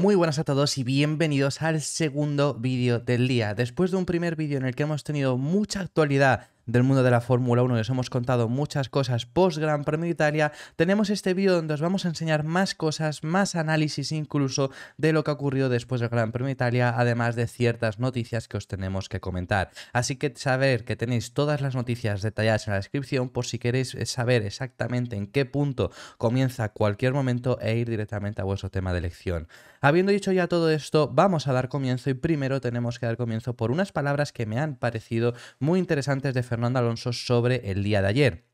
Muy buenas a todos y bienvenidos al segundo vídeo del día. Después de un primer vídeo en el que hemos tenido mucha actualidad del mundo de la Fórmula 1, os hemos contado muchas cosas post Gran Premio de Italia, tenemos este vídeo donde os vamos a enseñar más cosas, más análisis incluso de lo que ocurrió después del Gran Premio de Italia, además de ciertas noticias que os tenemos que comentar. Así que saber que tenéis todas las noticias detalladas en la descripción por si queréis saber exactamente en qué punto comienza cualquier momento e ir directamente a vuestro tema de elección. Habiendo dicho ya todo esto, vamos a dar comienzo y primero tenemos que dar comienzo por unas palabras que me han parecido muy interesantes de Fernando Fernando Alonso sobre el día de ayer.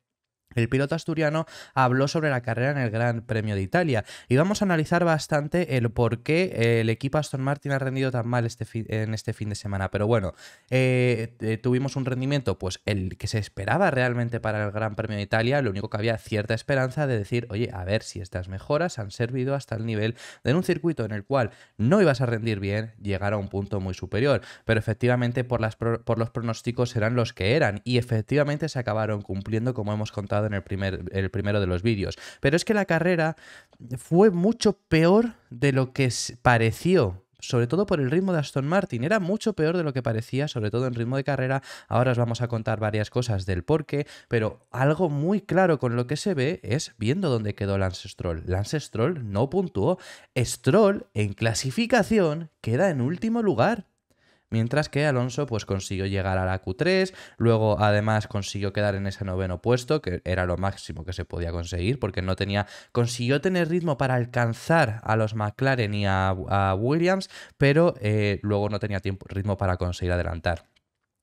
El piloto asturiano habló sobre la carrera en el Gran Premio de Italia y vamos a analizar bastante el por qué eh, el equipo Aston Martin ha rendido tan mal este en este fin de semana. Pero bueno, eh, eh, tuvimos un rendimiento, pues el que se esperaba realmente para el Gran Premio de Italia. Lo único que había cierta esperanza de decir, oye, a ver si estas mejoras han servido hasta el nivel de un circuito en el cual no ibas a rendir bien, llegar a un punto muy superior. Pero efectivamente por, las por los pronósticos eran los que eran y efectivamente se acabaron cumpliendo como hemos contado en el, primer, el primero de los vídeos. Pero es que la carrera fue mucho peor de lo que pareció sobre todo por el ritmo de Aston Martin. Era mucho peor de lo que parecía, sobre todo en ritmo de carrera. Ahora os vamos a contar varias cosas del porqué pero algo muy claro con lo que se ve es viendo dónde quedó Lance Stroll. Lance Stroll no puntuó. Stroll en clasificación queda en último lugar mientras que Alonso pues consiguió llegar a la Q3, luego además consiguió quedar en ese noveno puesto, que era lo máximo que se podía conseguir porque no tenía consiguió tener ritmo para alcanzar a los McLaren y a, Williams, pero eh, luego no tenía tiempo, ritmo para conseguir adelantar.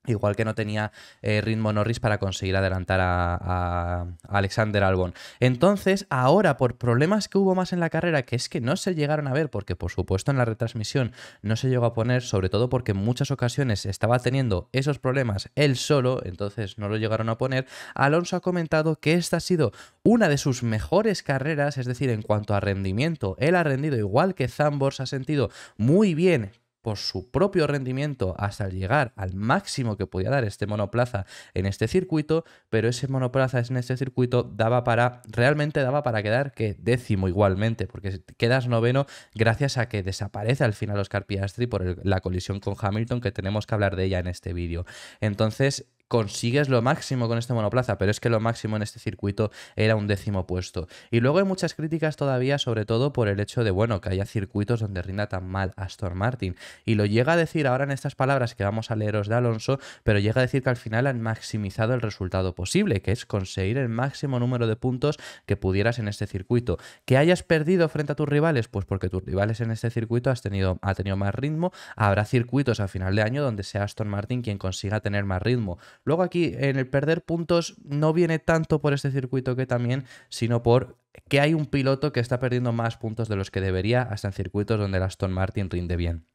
Igual que no tenía eh, ritmo Norris para conseguir adelantar a, Alexander Albon. Entonces, ahora, por problemas que hubo más en la carrera, que es que no se llegaron a ver, porque por supuesto en la retransmisión no se llegó a poner, sobre todo porque en muchas ocasiones estaba teniendo esos problemas él solo, entonces no lo llegaron a poner, Alonso ha comentado que esta ha sido una de sus mejores carreras, es decir, en cuanto a rendimiento, él ha rendido igual que Zambor, se ha sentido muy bien por su propio rendimiento hasta llegar al máximo que podía dar este monoplaza en este circuito, pero ese monoplaza en este circuito daba para, realmente daba para quedar que décimo igualmente, porque quedas noveno gracias a que desaparece al final Oscar Piastri por la colisión con Hamilton, que tenemos que hablar de ella en este vídeo. Entonces, consigues lo máximo con este monoplaza, pero es que lo máximo en este circuito era un décimo puesto. Y luego hay muchas críticas todavía, sobre todo por el hecho de, bueno, que haya circuitos donde rinda tan mal Aston Martin. Y lo llega a decir ahora en estas palabras que vamos a leeros de Alonso, pero llega a decir que al final han maximizado el resultado posible, que es conseguir el máximo número de puntos que pudieras en este circuito. Que hayas perdido frente a tus rivales, pues porque tus rivales en este circuito has tenido, ha tenido más ritmo, habrá circuitos a final de año donde sea Aston Martin quien consiga tener más ritmo Luego aquí en el perder puntos no viene tanto por este circuito que también, sino por que hay un piloto que está perdiendo más puntos de los que debería hasta en circuitos donde el Aston Martin rinde bien.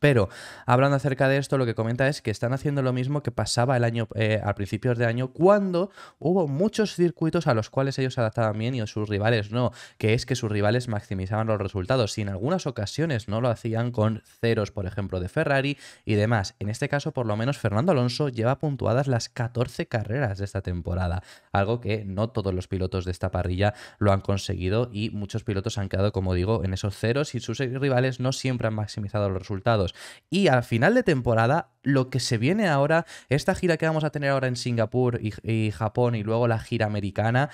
Pero hablando acerca de esto, lo que comenta es que están haciendo lo mismo que pasaba el año eh, a principios de año cuando hubo muchos circuitos a los cuales ellos adaptaban bien y sus rivales no, que es que sus rivales maximizaban los resultados y en algunas ocasiones no lo hacían con ceros, por ejemplo, de Ferrari y demás. En este caso, por lo menos Fernando Alonso lleva puntuadas las 14 carreras de esta temporada, algo que no todos los pilotos de esta parrilla lo han conseguido y muchos pilotos han quedado, como digo, en esos ceros y sus rivales no siempre han maximizado los resultados. Y al final de temporada, lo que se viene ahora, esta gira que vamos a tener ahora en Singapur y Japón y luego la gira americana,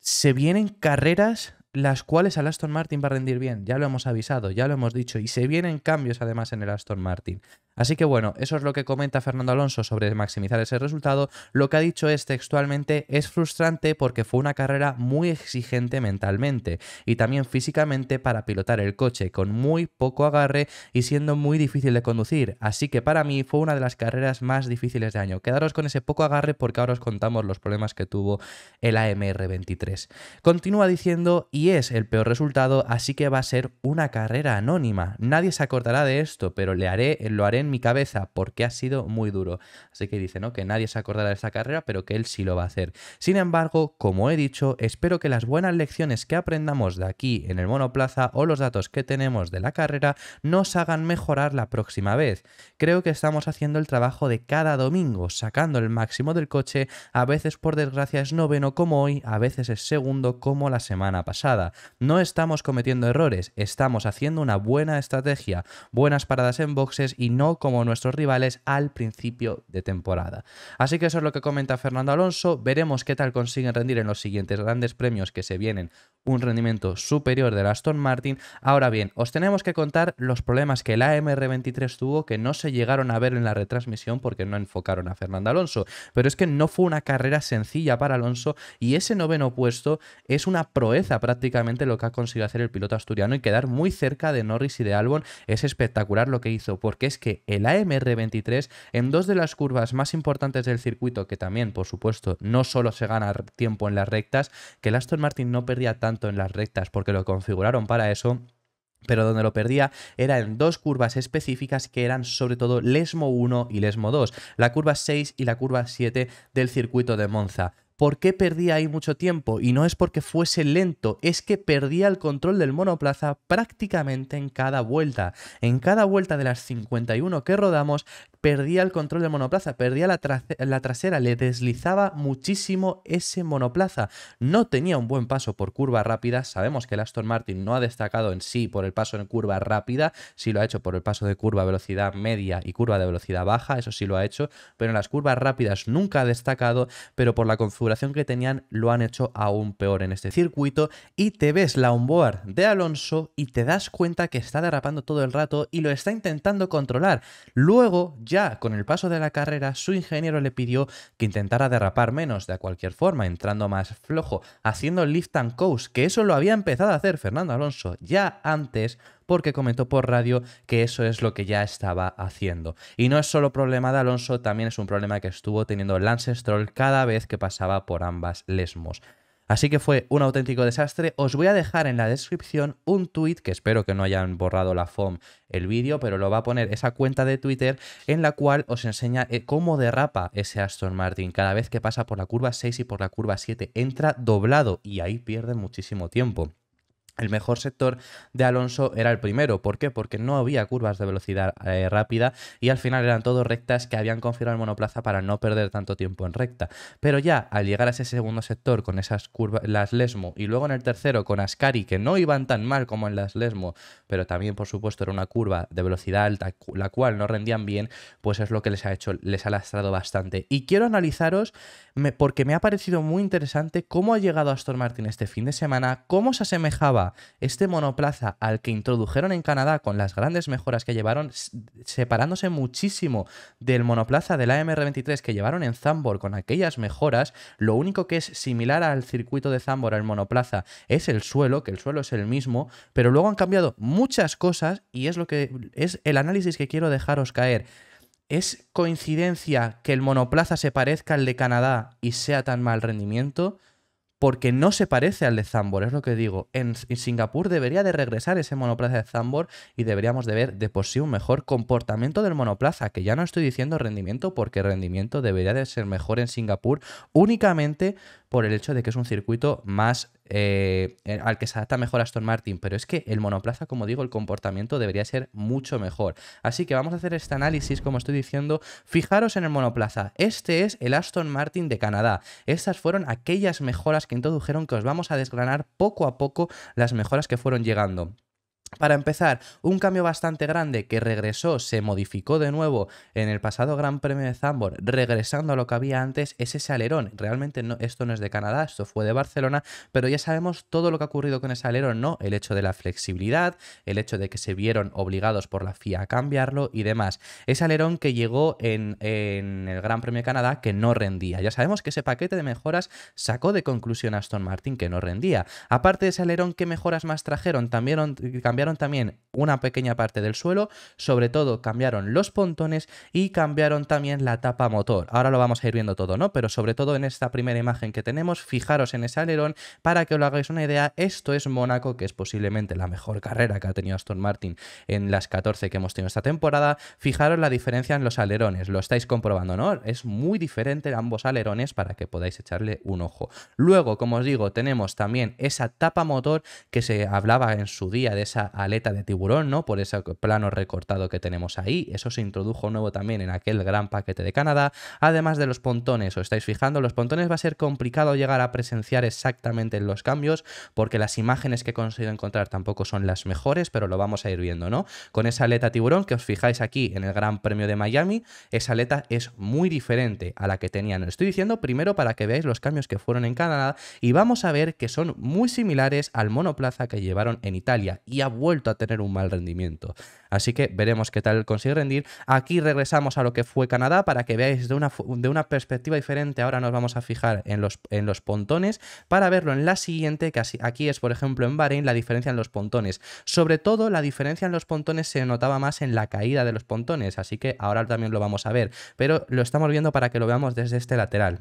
se vienen carreras las cuales al Aston Martin va a rendir bien, ya lo hemos avisado, ya lo hemos dicho, y se vienen cambios además en el Aston Martin. Así que bueno, eso es lo que comenta Fernando Alonso sobre maximizar ese resultado. Lo que ha dicho es textualmente, es frustrante porque fue una carrera muy exigente mentalmente y también físicamente para pilotar el coche, con muy poco agarre y siendo muy difícil de conducir. Así que para mí fue una de las carreras más difíciles de año. Quedaros con ese poco agarre porque ahora os contamos los problemas que tuvo el AMR23. Continúa diciendo, y es el peor resultado, así que va a ser una carrera anónima. Nadie se acordará de esto, pero le haré, lo haré en mi cabeza porque ha sido muy duro. Así que dice, ¿no? Que nadie se acordará de esta carrera, pero que él sí lo va a hacer. Sin embargo, como he dicho, espero que las buenas lecciones que aprendamos de aquí en el monoplaza o los datos que tenemos de la carrera nos hagan mejorar la próxima vez. Creo que estamos haciendo el trabajo de cada domingo, sacando el máximo del coche, a veces por desgracia es noveno como hoy, a veces es segundo como la semana pasada. No estamos cometiendo errores, estamos haciendo una buena estrategia, buenas paradas en boxes y no como nuestros rivales al principio de temporada. Así que eso es lo que comenta Fernando Alonso, veremos qué tal consiguen rendir en los siguientes grandes premios que se vienen un rendimiento superior del Aston Martin. Ahora bien, os tenemos que contar los problemas que el AMR 23 tuvo que no se llegaron a ver en la retransmisión porque no enfocaron a Fernando Alonso, pero es que no fue una carrera sencilla para Alonso y ese noveno puesto es una proeza prácticamente prácticamente lo que ha conseguido hacer el piloto asturiano y quedar muy cerca de Norris y de Albon. Es espectacular lo que hizo, porque es que el AMR23 en dos de las curvas más importantes del circuito, que también, por supuesto, no solo se gana tiempo en las rectas, que el Aston Martin no perdía tanto en las rectas porque lo configuraron para eso pero donde lo perdía era en dos curvas específicas que eran sobre todo Lesmo 1 y Lesmo 2, la curva 6 y la curva 7 del circuito de Monza. ¿Por qué perdía ahí mucho tiempo? Y no es porque fuese lento, es que perdía el control del monoplaza prácticamente en cada vuelta. En cada vuelta de las 51 que rodamos, perdía el control del monoplaza, perdía la, trasera, le deslizaba muchísimo ese monoplaza. No tenía un buen paso por curva rápida, sabemos que el Aston Martin no ha destacado en sí por el paso en curva rápida, sí lo ha hecho por el paso de curva velocidad media y curva de velocidad baja, eso sí lo ha hecho, pero en las curvas rápidas nunca ha destacado, pero por la confusión que tenían lo han hecho aún peor en este circuito y te ves la onboard de Alonso y te das cuenta que está derrapando todo el rato y lo está intentando controlar. Luego, ya con el paso de la carrera, su ingeniero le pidió que intentara derrapar menos de cualquier forma, entrando más flojo, haciendo lift and coast, que eso lo había empezado a hacer Fernando Alonso ya antes porque comentó por radio que eso es lo que ya estaba haciendo. Y no es solo problema de Alonso, también es un problema que estuvo teniendo Lance Stroll cada vez que pasaba por ambas lesmos. Así que fue un auténtico desastre. Os voy a dejar en la descripción un tweet que espero que no hayan borrado la FOM el vídeo, pero lo va a poner esa cuenta de Twitter en la cual os enseña eh, cómo derrapa ese Aston Martin. Cada vez que pasa por la curva 6 y por la curva 7 entra doblado y ahí pierde muchísimo tiempo. El mejor sector de Alonso era el primero. ¿Por qué? Porque no había curvas de velocidad eh, rápida y al final eran todos rectas que habían configurado el monoplaza para no perder tanto tiempo en recta. Pero ya al llegar a ese segundo sector con esas curvas, las Lesmo, y luego en el tercero con Ascari, que no iban tan mal como en las Lesmo, pero también por supuesto era una curva de velocidad alta, la cual no rendían bien, pues es lo que les ha hecho, les ha lastrado bastante. Y quiero analizaros, porque me ha parecido muy interesante cómo ha llegado Aston Martin este fin de semana, cómo se asemejaba este monoplaza al que introdujeron en Canadá con las grandes mejoras que llevaron, separándose muchísimo del monoplaza del AMR23 que llevaron en Zambor con aquellas mejoras, lo único que es similar al circuito de Zambor, al monoplaza, es el suelo, que el suelo es el mismo, pero luego han cambiado muchas cosas y es lo que es el análisis que quiero dejaros caer. ¿Es coincidencia que el monoplaza se parezca al de Canadá y sea tan mal rendimiento? porque no se parece al de Zambor, es lo que digo. En Singapur debería de regresar ese monoplaza de Zambor y deberíamos de ver de por sí un mejor comportamiento del monoplaza, que ya no estoy diciendo rendimiento porque rendimiento debería de ser mejor en Singapur únicamente por el hecho de que es un circuito más eh, eh, al que se adapta mejor Aston Martin, pero es que el monoplaza, como digo, el comportamiento debería ser mucho mejor. Así que vamos a hacer este análisis, como estoy diciendo, fijaros en el monoplaza. Este es el Aston Martin de Canadá. Estas fueron aquellas mejoras que introdujeron que os vamos a desgranar poco a poco las mejoras que fueron llegando. Para empezar, un cambio bastante grande que regresó, se modificó de nuevo en el pasado Gran Premio de Zambor, regresando a lo que había antes, es ese alerón. Realmente no, esto no es de Canadá, esto fue de Barcelona, pero ya sabemos todo lo que ha ocurrido con ese alerón, ¿no? El hecho de la flexibilidad, el hecho de que se vieron obligados por la FIA a cambiarlo y demás. Ese alerón que llegó en, en el Gran Premio de Canadá que no rendía. Ya sabemos que ese paquete de mejoras sacó de conclusión a Aston Martin que no rendía. Aparte de ese alerón, ¿qué mejoras más trajeron? También cambiaron también una pequeña parte del suelo, sobre todo cambiaron los pontones y cambiaron también la tapa motor. Ahora lo vamos a ir viendo todo, ¿no? Pero sobre todo en esta primera imagen que tenemos, fijaros en ese alerón para que os lo hagáis una idea. Esto es Mónaco, que es posiblemente la mejor carrera que ha tenido Aston Martin en las 14 que hemos tenido esta temporada. Fijaros la diferencia en los alerones, lo estáis comprobando, ¿no? Es muy diferente ambos alerones para que podáis echarle un ojo. Luego, como os digo, tenemos también esa tapa motor que se hablaba en su día de esa aleta de tiburón, ¿no? Por ese plano recortado que tenemos ahí. Eso se introdujo nuevo también en aquel gran paquete de Canadá. Además de los pontones, os estáis fijando, los pontones va a ser complicado llegar a presenciar exactamente los cambios porque las imágenes que he conseguido encontrar tampoco son las mejores, pero lo vamos a ir viendo, ¿no? Con esa aleta tiburón que os fijáis aquí en el Gran Premio de Miami, esa aleta es muy diferente a la que tenían. Os estoy diciendo primero para que veáis los cambios que fueron en Canadá y vamos a ver que son muy similares al monoplaza que llevaron en Italia y a vuelto a tener un mal rendimiento. Así que veremos qué tal consigue rendir. Aquí regresamos a lo que fue Canadá para que veáis de una, de una perspectiva diferente. Ahora nos vamos a fijar en los, en los pontones para verlo en la siguiente, que aquí es por ejemplo en Bahrein la diferencia en los pontones. Sobre todo la diferencia en los pontones se notaba más en la caída de los pontones, así que ahora también lo vamos a ver, pero lo estamos viendo para que lo veamos desde este lateral.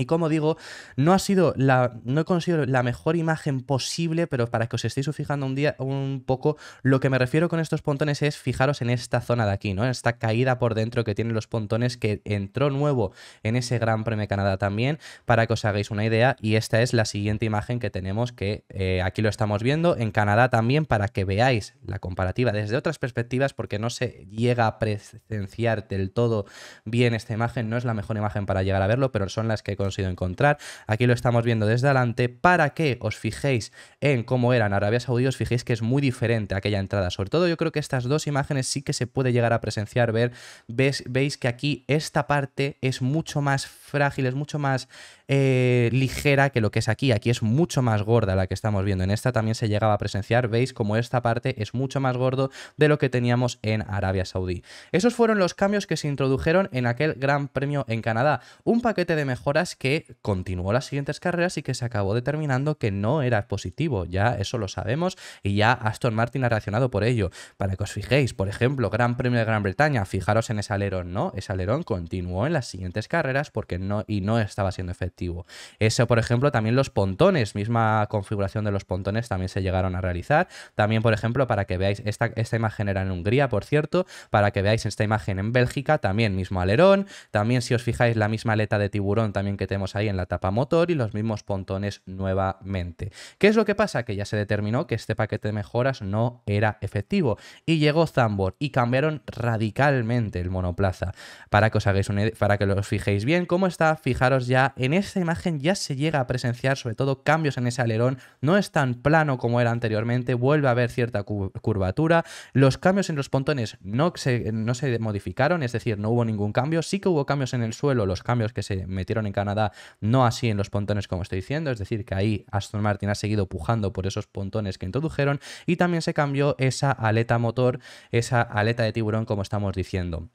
Y como digo, no ha sido la, no considero la mejor imagen posible, pero para que os estéis fijando un día un poco, lo que me refiero con estos pontones es fijaros en esta zona de aquí, ¿no? Esta caída por dentro que tienen los pontones que entró nuevo en ese Gran Premio Canadá también, para que os hagáis una idea. Y esta es la siguiente imagen que tenemos que eh, aquí lo estamos viendo en Canadá también para que veáis la comparativa desde otras perspectivas, porque no se llega a presenciar del todo bien esta imagen, no es la mejor imagen para llegar a verlo, pero son las que sido encontrar. Aquí lo estamos viendo desde adelante para que os fijéis en cómo eran Arabia Saudí, os fijéis que es muy diferente aquella entrada. Sobre todo yo creo que estas dos imágenes sí que se puede llegar a presenciar, ver, veis que aquí esta parte es mucho más frágil, es mucho más eh, ligera que lo que es aquí. Aquí es mucho más gorda la que estamos viendo. En esta también se llegaba a presenciar, veis como esta parte es mucho más gordo de lo que teníamos en Arabia Saudí. Esos fueron los cambios que se introdujeron en aquel Gran Premio en Canadá. Un paquete de mejoras que continuó las siguientes carreras y que se acabó determinando que no era positivo. Ya eso lo sabemos y ya Aston Martin ha reaccionado por ello. Para que os fijéis, por ejemplo, Gran Premio de Gran Bretaña, fijaros en ese alerón, ¿no? Ese alerón continuó en las siguientes carreras porque no y no estaba siendo efectivo. Eso, por ejemplo, también los pontones, misma configuración de los pontones también se llegaron a realizar. También, por ejemplo, para que veáis, esta, esta imagen era en Hungría, por cierto, para que veáis esta imagen en Bélgica, también mismo alerón, también si os fijáis la misma aleta de tiburón también que tenemos ahí en la tapa motor y los mismos pontones nuevamente. ¿Qué es lo que pasa? Que ya se determinó que este paquete de mejoras no era efectivo y llegó Zambor y cambiaron radicalmente el monoplaza. Para que os hagáis para que los fijéis bien cómo está, fijaros ya en esta imagen ya se llega a presenciar sobre todo cambios en ese alerón, no es tan plano como era anteriormente, vuelve a haber cierta curvatura, los cambios en los pontones no se, no se modificaron, es decir, no hubo ningún cambio, sí que hubo cambios en el suelo, los cambios que se metieron en Canadá no así en los pontones como estoy diciendo, es decir, que ahí Aston Martin ha seguido pujando por esos pontones que introdujeron y también se cambió esa aleta motor, esa aleta de tiburón como estamos diciendo.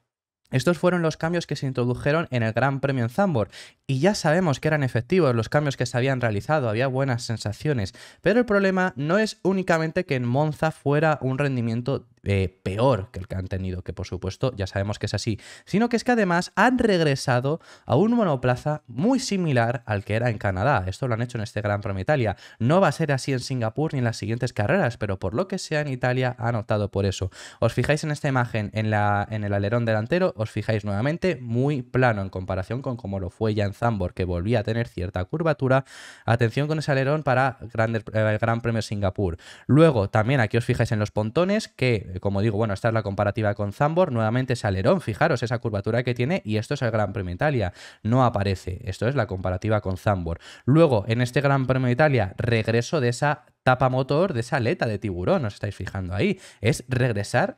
Estos fueron los cambios que se introdujeron en el Gran Premio en Zambor y ya sabemos que eran efectivos los cambios que se habían realizado, había buenas sensaciones, pero el problema no es únicamente que en Monza fuera un rendimiento eh, peor que el que han tenido, que por supuesto ya sabemos que es así, sino que es que además han regresado a un monoplaza muy similar al que era en Canadá. Esto lo han hecho en este Gran Premio Italia. No va a ser así en Singapur ni en las siguientes carreras, pero por lo que sea en Italia han optado por eso. Os fijáis en esta imagen en, la, en el alerón delantero, os fijáis nuevamente muy plano en comparación con como lo fue ya en Zambor, que volvía a tener cierta curvatura. Atención con ese alerón para el eh, Gran Premio Singapur. Luego, también aquí os fijáis en los pontones que eh, como digo, bueno, esta es la comparativa con Zambor, nuevamente Salerón. fijaros esa curvatura que tiene y esto es el Gran Premio Italia, no aparece, esto es la comparativa con Zambor. Luego, en este Gran Premio Italia, regreso de esa tapa motor, de esa aleta de tiburón, os estáis fijando ahí, es regresar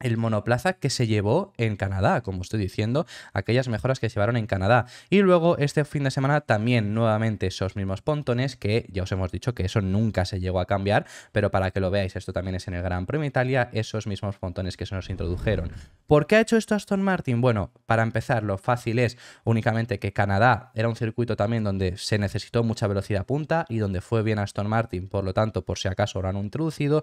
el monoplaza que se llevó en Canadá, como estoy diciendo, aquellas mejoras que se llevaron en Canadá. Y luego este fin de semana también nuevamente esos mismos pontones que ya os hemos dicho que eso nunca se llegó a cambiar, pero para que lo veáis, esto también es en el Gran Premio Italia, esos mismos pontones que se nos introdujeron. ¿Por qué ha hecho esto Aston Martin? Bueno, para empezar, lo fácil es únicamente que Canadá era un circuito también donde se necesitó mucha velocidad punta y donde fue bien Aston Martin, por lo tanto, por si acaso lo han introducido,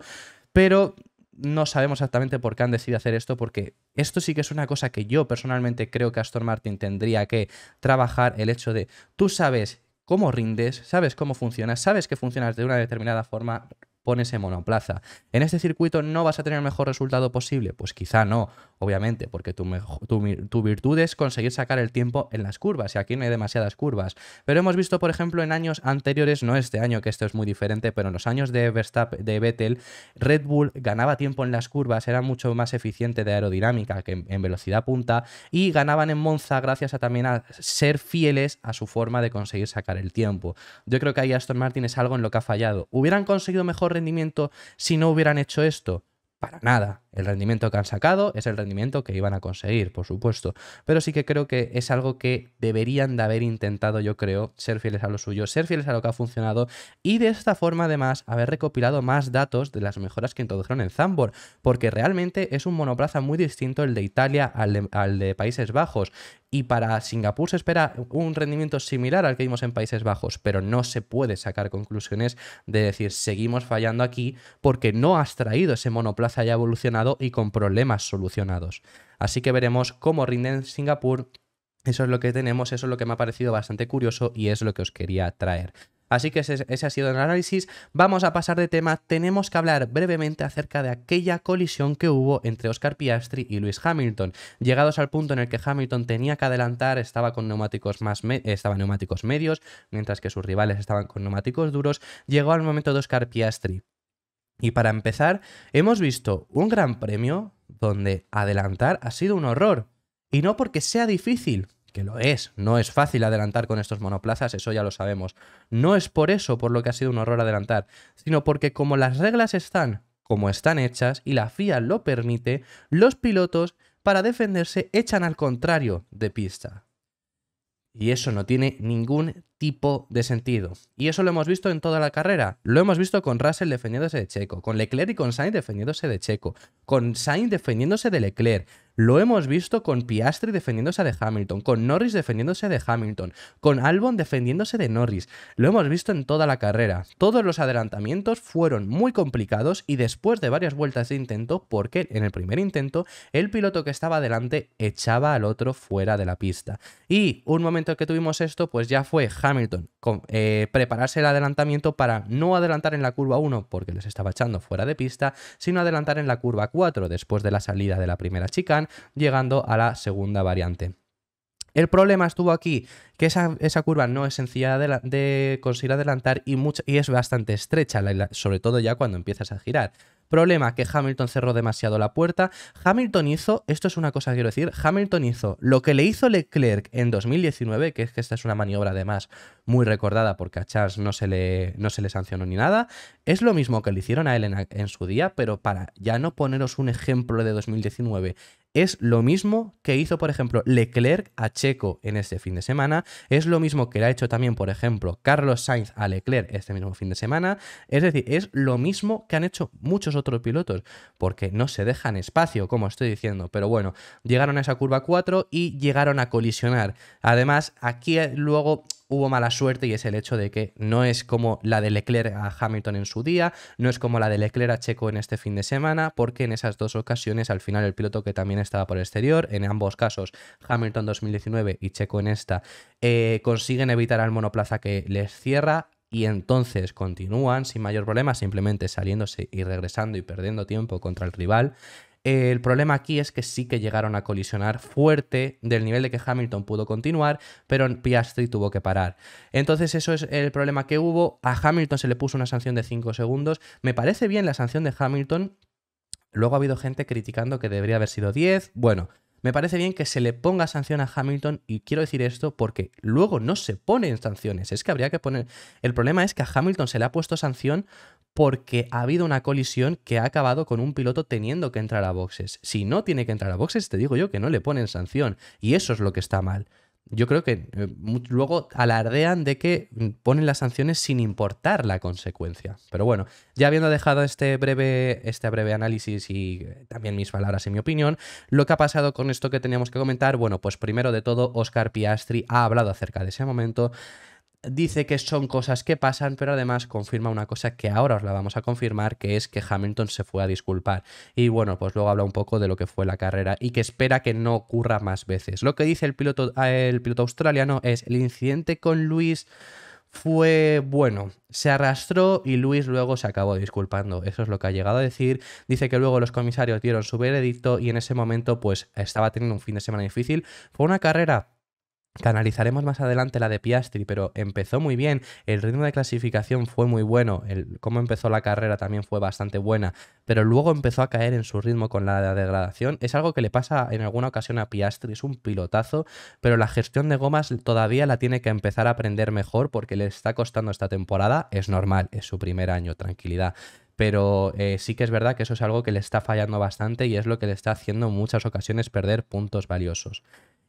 pero no sabemos exactamente por qué han decidido hacer esto, porque esto sí que es una cosa que yo personalmente creo que Aston Martin tendría que trabajar, el hecho de tú sabes cómo rindes, sabes cómo funcionas, sabes que funcionas de una determinada forma, pones en monoplaza. ¿En este circuito no vas a tener el mejor resultado posible? Pues quizá no, obviamente, porque tu, tu, virtud es conseguir sacar el tiempo en las curvas, y aquí no hay demasiadas curvas. Pero hemos visto, por ejemplo, en años anteriores, no este año, que esto es muy diferente, pero en los años de Verstappen, de Vettel, Red Bull ganaba tiempo en las curvas, era mucho más eficiente de aerodinámica que en, velocidad punta, y ganaban en Monza gracias a también a ser fieles a su forma de conseguir sacar el tiempo. Yo creo que ahí Aston Martin es algo en lo que ha fallado. ¿Hubieran conseguido mejor rendimiento si no hubieran hecho esto? Para nada. El rendimiento que han sacado es el rendimiento que iban a conseguir, por supuesto. Pero sí que creo que es algo que deberían de haber intentado, yo creo, ser fieles a lo suyo, ser fieles a lo que ha funcionado y de esta forma además haber recopilado más datos de las mejoras que introdujeron en Zambor, porque realmente es un monoplaza muy distinto el de Italia al de, Países Bajos y para Singapur se espera un rendimiento similar al que vimos en Países Bajos, pero no se puede sacar conclusiones de decir seguimos fallando aquí porque no has traído ese monoplaza ya evolucionado y con problemas solucionados. Así que veremos cómo rinden Singapur. Eso es lo que tenemos, eso es lo que me ha parecido bastante curioso y es lo que os quería traer. Así que ese, ha sido el análisis. Vamos a pasar de tema. Tenemos que hablar brevemente acerca de aquella colisión que hubo entre Oscar Piastri y Lewis Hamilton. Llegados al punto en el que Hamilton tenía que adelantar, estaba con neumáticos más neumáticos medios, mientras que sus rivales estaban con neumáticos duros, llegó al momento de Oscar Piastri y para empezar, hemos visto un gran premio donde adelantar ha sido un horror. Y no porque sea difícil, que lo es, no es fácil adelantar con estos monoplazas, eso ya lo sabemos. No es por eso por lo que ha sido un horror adelantar, sino porque como las reglas están como están hechas y la FIA lo permite, los pilotos para defenderse echan al contrario de pista. Y eso no tiene ningún tipo de sentido. Y eso lo hemos visto en toda la carrera. Lo hemos visto con Russell defendiéndose de Checo, con Leclerc y con Sainz defendiéndose de Checo, con Sainz defendiéndose de Leclerc, lo hemos visto con Piastri defendiéndose de Hamilton, con Norris defendiéndose de Hamilton, con Albon defendiéndose de Norris. Lo hemos visto en toda la carrera. Todos los adelantamientos fueron muy complicados y después de varias vueltas de intento, porque en el primer intento el piloto que estaba adelante echaba al otro fuera de la pista. Y un momento que tuvimos esto, pues ya fue Hamilton con, eh, prepararse el adelantamiento para no adelantar en la curva 1 porque les estaba echando fuera de pista, sino adelantar en la curva 4 después de la salida de la primera chicana llegando a la segunda variante. El problema estuvo aquí, que esa, curva no es sencilla de, conseguir adelantar y, y, es bastante estrecha, sobre todo ya cuando empiezas a girar. Problema, que Hamilton cerró demasiado la puerta. Hamilton hizo, esto es una cosa que quiero decir, Hamilton hizo lo que le hizo Leclerc en 2019, que es que esta es una maniobra más muy recordada porque a Charles no se le, no se le sancionó ni nada. Es lo mismo que le hicieron a él en, en su día, pero para ya no poneros un ejemplo de 2019, es lo mismo que hizo, por ejemplo, Leclerc a Checo en este fin de semana, es lo mismo que le ha hecho también, por ejemplo, Carlos Sainz a Leclerc este mismo fin de semana, es decir, es lo mismo que han hecho muchos otros pilotos, porque no se dejan espacio, como estoy diciendo, pero bueno, llegaron a esa curva 4 y llegaron a colisionar. Además, aquí eh, luego hubo mala suerte y es el hecho de que no es como la de Leclerc a Hamilton en su día, no es como la de Leclerc a Checo en este fin de semana, porque en esas dos ocasiones al final el piloto que también estaba por el exterior, en ambos casos Hamilton 2019 y Checo en esta, eh, consiguen evitar al monoplaza que les cierra y entonces continúan sin mayor problema, simplemente saliéndose y regresando y perdiendo tiempo contra el rival. El problema aquí es que sí que llegaron a colisionar fuerte, del nivel de que Hamilton pudo continuar, pero Piastri tuvo que parar. Entonces eso es el problema que hubo. A Hamilton se le puso una sanción de 5 segundos. Me parece bien la sanción de Hamilton. Luego ha habido gente criticando que debería haber sido 10. Bueno, me parece bien que se le ponga sanción a Hamilton y quiero decir esto porque luego no se ponen sanciones. Es que habría que poner... El problema es que a Hamilton se le ha puesto sanción porque ha habido una colisión que ha acabado con un piloto teniendo que entrar a boxes. Si no tiene que entrar a boxes, te digo yo que no le ponen sanción. Y eso es lo que está mal. Yo creo que eh, luego alardean de que mm, ponen las sanciones sin importar la consecuencia. Pero bueno, ya habiendo dejado este breve, este breve análisis y eh, también mis palabras y mi opinión, lo que ha pasado con esto que teníamos que comentar, bueno, pues primero de todo, Oscar Piastri ha hablado acerca de ese momento dice que son cosas que pasan, pero además confirma una cosa que ahora os la vamos a confirmar, que es que Hamilton se fue a disculpar. Y bueno, pues luego habla un poco de lo que fue la carrera y que espera que no ocurra más veces. Lo que dice el piloto, eh, el piloto australiano es el incidente con Luis fue bueno. Se arrastró y Luis luego se acabó disculpando. Eso es lo que ha llegado a decir. Dice que luego los comisarios dieron su veredicto y en ese momento pues estaba teniendo un fin de semana difícil. Fue una carrera canalizaremos más adelante la de Piastri, pero empezó muy bien, el ritmo de clasificación fue muy bueno, el cómo empezó la carrera también fue bastante buena, pero luego empezó a caer en su ritmo con la degradación. Es algo que le pasa en alguna ocasión a Piastri, es un pilotazo, pero la gestión de gomas todavía la tiene que empezar a aprender mejor porque le está costando esta temporada, es normal, es su primer año, tranquilidad pero eh, sí que es verdad que eso es algo que le está fallando bastante y es lo que le está haciendo en muchas ocasiones perder puntos valiosos.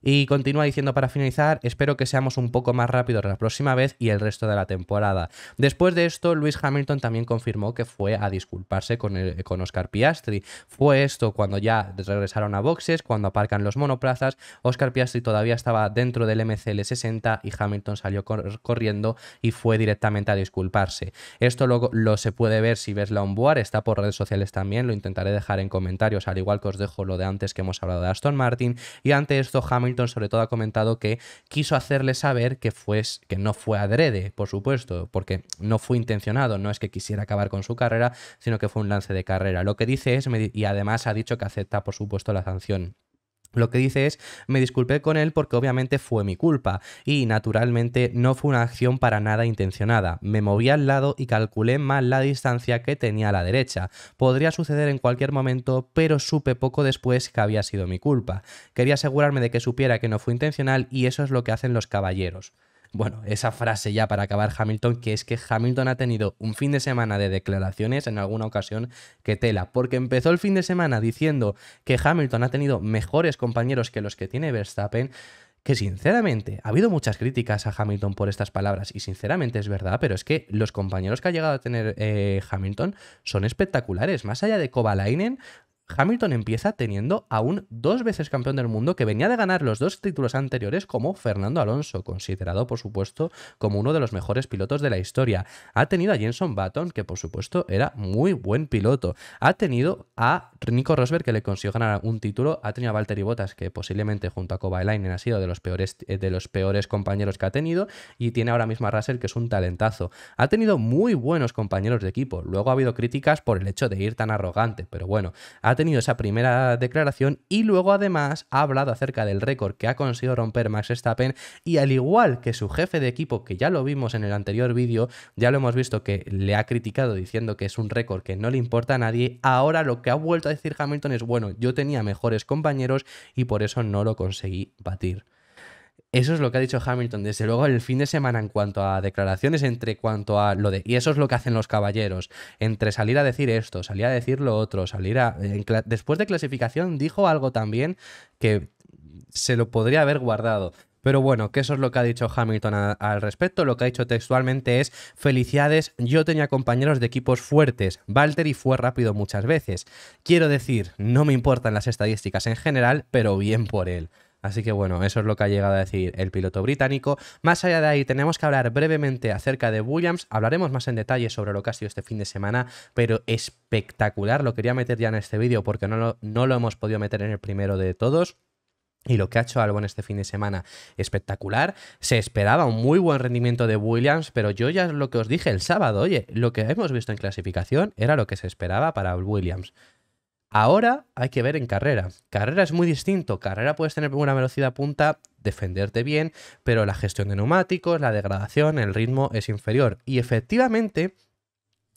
Y continúa diciendo para finalizar, espero que seamos un poco más rápidos la próxima vez y el resto de la temporada. Después de esto, Luis Hamilton también confirmó que fue a disculparse con, el, con Oscar Piastri. Fue esto cuando ya regresaron a boxes, cuando aparcan los monoplazas, Oscar Piastri todavía estaba dentro del MCL60 y Hamilton salió corriendo y fue directamente a disculparse. Esto lo, lo se puede ver si ves la onboard, está por redes sociales también, lo intentaré dejar en comentarios, al igual que os dejo lo de antes que hemos hablado de Aston Martin. Y ante esto, Hamilton sobre todo ha comentado que quiso hacerle saber que, que no fue adrede, por supuesto, porque no fue intencionado, no es que quisiera acabar con su carrera, sino que fue un lance de carrera. Lo que dice es, y además ha dicho que acepta, por supuesto, la sanción lo que dice es, me disculpé con él porque obviamente fue mi culpa y naturalmente no fue una acción para nada intencionada. Me moví al lado y calculé mal la distancia que tenía a la derecha. Podría suceder en cualquier momento, pero supe poco después que había sido mi culpa. Quería asegurarme de que supiera que no fue intencional y eso es lo que hacen los caballeros bueno, esa frase ya para acabar Hamilton, que es que Hamilton ha tenido un fin de semana de declaraciones en alguna ocasión que tela, porque empezó el fin de semana diciendo que Hamilton ha tenido mejores compañeros que los que tiene Verstappen, que sinceramente ha habido muchas críticas a Hamilton por estas palabras y sinceramente es verdad, pero es que los compañeros que ha llegado a tener eh, Hamilton son espectaculares. Más allá de Kovalainen, Hamilton empieza teniendo aún dos veces campeón del mundo que venía de ganar los dos títulos anteriores como Fernando Alonso, considerado por supuesto como uno de los mejores pilotos de la historia. Ha tenido a Jenson Button, que por supuesto era muy buen piloto. Ha tenido a Nico Rosberg, que le consiguió ganar un título. Ha tenido a Valtteri Bottas, que posiblemente junto a Kovalainen ha sido de los, peores, eh, de los peores compañeros que ha tenido. Y tiene ahora mismo a Russell, que es un talentazo. Ha tenido muy buenos compañeros de equipo. Luego ha habido críticas por el hecho de ir tan arrogante, pero bueno, ha ha tenido esa primera declaración y luego además ha hablado acerca del récord que ha conseguido romper Max Verstappen y al igual que su jefe de equipo, que ya lo vimos en el anterior vídeo, ya lo hemos visto que le ha criticado diciendo que es un récord que no le importa a nadie, ahora lo que ha vuelto a decir Hamilton es, bueno, yo tenía mejores compañeros y por eso no lo conseguí batir. Eso es lo que ha dicho Hamilton, desde luego el fin de semana en cuanto a declaraciones, entre cuanto a lo de... Y eso es lo que hacen los caballeros, entre salir a decir esto, salir a decir lo otro, salir a... después de clasificación dijo algo también que se lo podría haber guardado. Pero bueno, que eso es lo que ha dicho Hamilton al respecto. Lo que ha dicho textualmente es, felicidades, yo tenía compañeros de equipos fuertes. Valtteri fue rápido muchas veces. Quiero decir, no me importan las estadísticas en general, pero bien por él. Así que bueno, eso es lo que ha llegado a decir el piloto británico. Más allá de ahí, tenemos que hablar brevemente acerca de Williams. Hablaremos más en detalle sobre lo que ha sido este fin de semana, pero espectacular. Lo quería meter ya en este vídeo porque no lo, no lo hemos podido meter en el primero de todos. Y lo que ha hecho Albon este fin de semana, espectacular. Se esperaba un muy buen rendimiento de Williams, pero yo ya lo que os dije el sábado, oye, lo que hemos visto en clasificación era lo que se esperaba para Williams. Ahora hay que ver en carrera. Carrera es muy distinto. Carrera puedes tener una velocidad punta, defenderte bien, pero la gestión de neumáticos, la degradación, el ritmo es inferior. Y efectivamente,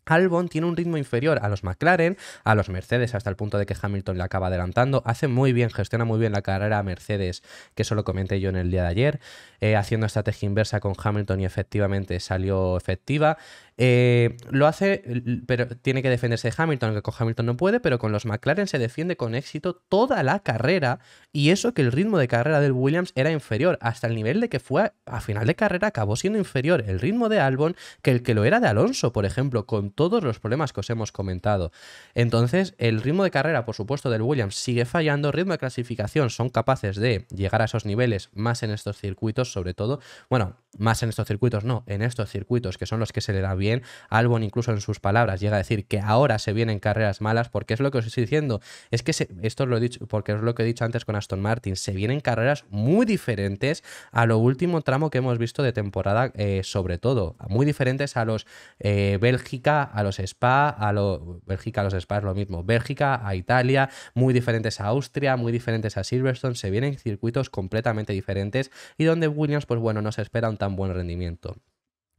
Albon tiene un ritmo inferior a los McLaren, a los Mercedes, hasta el punto de que Hamilton le acaba adelantando. Hace muy bien, gestiona muy bien la carrera a Mercedes, que eso lo comenté yo en el día de ayer, eh, haciendo estrategia inversa con Hamilton y efectivamente salió efectiva. Eh, lo hace, pero tiene que defenderse de Hamilton, que con Hamilton no puede, pero con los McLaren se defiende con éxito toda la carrera. Y eso que el ritmo de carrera del Williams era inferior, hasta el nivel de que fue a, a final de carrera acabó siendo inferior el ritmo de Albon que el que lo era de Alonso, por ejemplo, con todos los problemas que os hemos comentado. Entonces, el ritmo de carrera, por supuesto, del Williams sigue fallando, ritmo de clasificación son capaces de llegar a esos niveles más en estos circuitos, sobre todo. Bueno, más en estos circuitos, no, en estos circuitos que son los que se le da bien. Albon incluso en sus palabras llega a decir que ahora se vienen carreras malas porque es lo que os estoy diciendo. Es que esto lo he dicho porque es lo que he dicho antes con Aston Martin, se vienen carreras muy diferentes a lo último tramo que hemos visto de temporada, eh, sobre todo, muy diferentes a los eh, Bélgica, a los Spa, a los Bélgica, a los Spa es lo mismo, Bélgica a Italia, muy diferentes a Austria, muy diferentes a Silverstone, se vienen circuitos completamente diferentes y donde Williams pues bueno, se espera un tan buen rendimiento.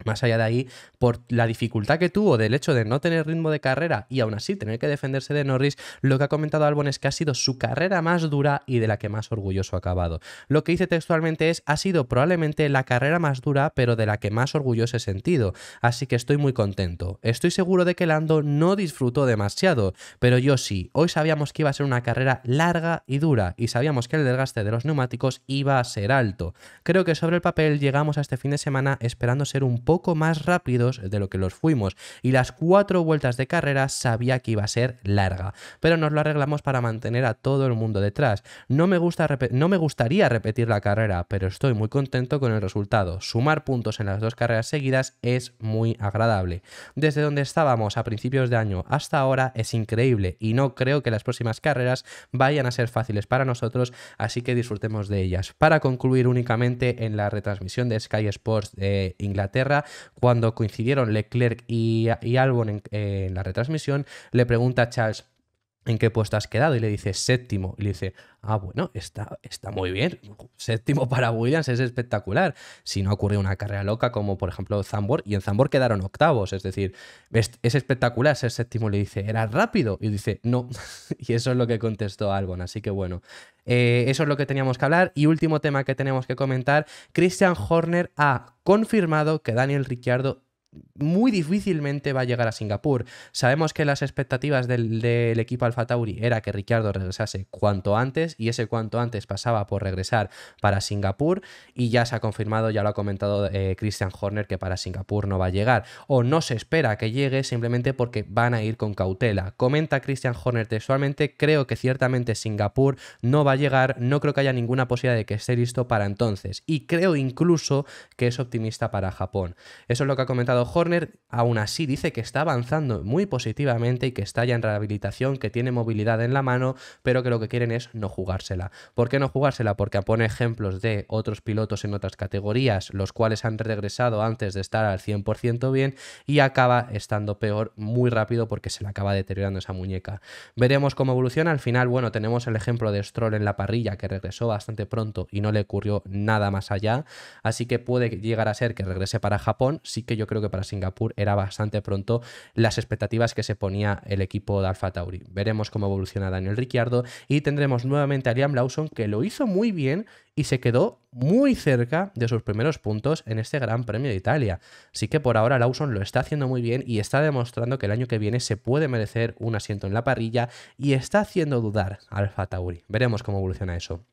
Más allá de ahí, por la dificultad que tuvo del hecho de no tener ritmo de carrera y aún así tener que defenderse de Norris, lo que ha comentado Albon es que ha sido su carrera más dura y de la que más orgulloso ha acabado. Lo que dice textualmente es, ha sido probablemente la carrera más dura, pero de la que más orgulloso he sentido, así que estoy muy contento. Estoy seguro de que Lando no disfrutó demasiado, pero yo sí, hoy sabíamos que iba a ser una carrera larga y dura, y sabíamos que el desgaste de los neumáticos iba a ser alto. Creo que sobre el papel llegamos a este fin de semana esperando ser un poco más rápidos de lo que los fuimos y las cuatro vueltas de carrera sabía que iba a ser larga, pero nos lo arreglamos para mantener a todo el mundo detrás. No me, gusta no me gustaría repetir la carrera, pero estoy muy contento con el resultado. Sumar puntos en las dos carreras seguidas es muy agradable. Desde donde estábamos a principios de año hasta ahora es increíble y no creo que las próximas carreras vayan a ser fáciles para nosotros, así que disfrutemos de ellas. Para concluir únicamente en la retransmisión de Sky Sports de Inglaterra, cuando coincidieron Leclerc y, Albon en, en la retransmisión, le pregunta a Charles, ¿en qué puesto has quedado? Y le dice séptimo. Y le dice, ah, bueno, está, está muy bien. Séptimo para Williams es espectacular. Si no ocurre una carrera loca como por ejemplo Zambor, y en Zambor quedaron octavos. Es decir, es, espectacular ser séptimo. Le dice, era rápido. Y dice, no. y eso es lo que contestó Albon. Así que bueno, eh, eso es lo que teníamos que hablar. Y último tema que tenemos que comentar, Christian Horner ha confirmado que Daniel Ricciardo muy difícilmente va a llegar a Singapur. Sabemos que las expectativas del, equipo Alfa Tauri era que Ricciardo regresase cuanto antes y ese cuanto antes pasaba por regresar para Singapur y ya se ha confirmado, ya lo ha comentado eh, Christian Horner que para Singapur no va a llegar o no se espera que llegue simplemente porque van a ir con cautela. Comenta Christian Horner textualmente, creo que ciertamente Singapur no va a llegar, no creo que haya ninguna posibilidad de que esté listo para entonces y creo incluso que es optimista para Japón. Eso es lo que ha comentado Horner aún así dice que está avanzando muy positivamente y que está ya en rehabilitación, que tiene movilidad en la mano, pero que lo que quieren es no jugársela. ¿Por qué no jugársela? Porque pone ejemplos de otros pilotos en otras categorías, los cuales han regresado antes de estar al 100% bien y acaba estando peor muy rápido porque se le acaba deteriorando esa muñeca. Veremos cómo evoluciona. Al final, bueno, tenemos el ejemplo de Stroll en la parrilla que regresó bastante pronto y no le ocurrió nada más allá, así que puede llegar a ser que regrese para Japón. Sí que yo creo que para Singapur era bastante pronto las expectativas que se ponía el equipo de Alfa Tauri. Veremos cómo evoluciona Daniel Ricciardo y tendremos nuevamente a Liam Lawson que lo hizo muy bien y se quedó muy cerca de sus primeros puntos en este Gran Premio de Italia. Así que por ahora Lawson lo está haciendo muy bien y está demostrando que el año que viene se puede merecer un asiento en la parrilla y está haciendo dudar a Alfa Tauri. Veremos cómo evoluciona eso.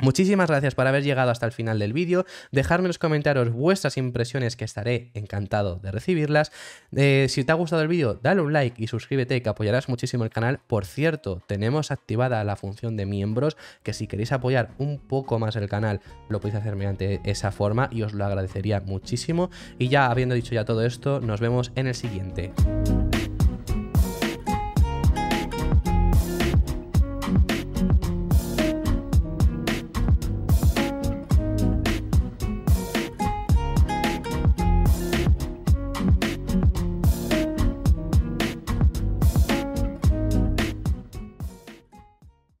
Muchísimas gracias por haber llegado hasta el final del vídeo. Dejadme en los comentarios vuestras impresiones que estaré encantado de recibirlas. Eh, si te ha gustado el vídeo, dale un like y suscríbete que apoyarás muchísimo el canal. Por cierto, tenemos activada la función de miembros que si queréis apoyar un poco más el canal lo podéis hacer mediante esa forma y os lo agradecería muchísimo. Y ya habiendo dicho ya todo esto, nos vemos en el siguiente.